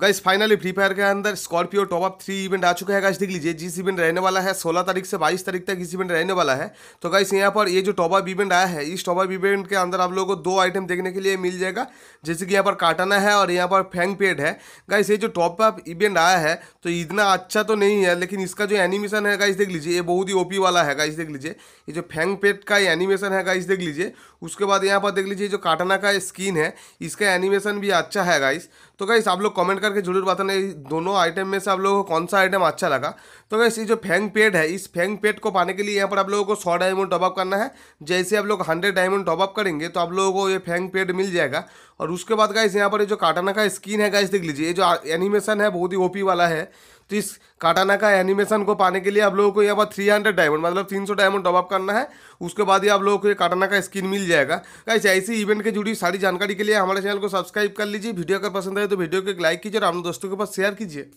guys finally free Fire के अंदर Scorpio top up three event आ चुका है गाइस देख लीजिए जिस इवेंट रहने वाला है 16 तारीख से 22 तारीख तक इस इवेंट रहने वाला है तो गाइस यहाँ पर ये जो टॉप अप इवेंट आया है इस टॉप अप इवेंट के अंदर आप लोगों को दो आइटम देखने के लिए मिल जाएगा जैसे कि यहाँ पर काटाना है और यहाँ पर फैंग पेड है गाइस ये जो टॉप अप इवेंट आया है तो इतना अच्छा तो नहीं है लेकिन इसका जो एनिमेशन है गाइस देख लीजिए ये बहुत ही ओपी वाला है गाइस देख लीजिए ये जो फैंग पेड का एनिमेशन है गाइस देख लीजिए उसके बाद यहाँ पर देख लीजिए जो काटना का स्किन है इसका एनिमेशन भी अच्छा है गाइस तो गाइस आप लोग कमेंट करके जरूर बताना दोनों आइटम में से आप लोगों को कौन सा आइटम अच्छा लगा तो गाइस ये जो फैंग पेड है इस फैंग पेड को पाने के लिए यहाँ पर आप लोगों को सौ डायमंड टॉपअप करना है जैसे आप लोग हंड्रेड डायमंड टॉपअप करेंगे तो आप लोगों को ये फैंग पेड मिल जाएगा और उसके बाद गाइस यहाँ पर जो काटना का स्किन है गाइस देख लीजिए ये जो एनिमेशन है बहुत ही ओपी वाला है तो इस काटाना का एनिमेशन को पाने के लिए आप लोगों को यहाँ पर थ्री हंड्रेड डायमंड मतलब तीन सौ डायमंड डॉबअप करना है उसके बाद ही आप लोगों को ये काटाना का स्किन मिल जाएगा कैसे ऐसी इवेंट के जुड़ी सारी जानकारी के लिए हमारे चैनल को सब्सक्राइब कर लीजिए वीडियो अगर पसंद आए तो वीडियो को एक लाइक कीजिए और अपने दोस्तों के पास शेयर कीजिए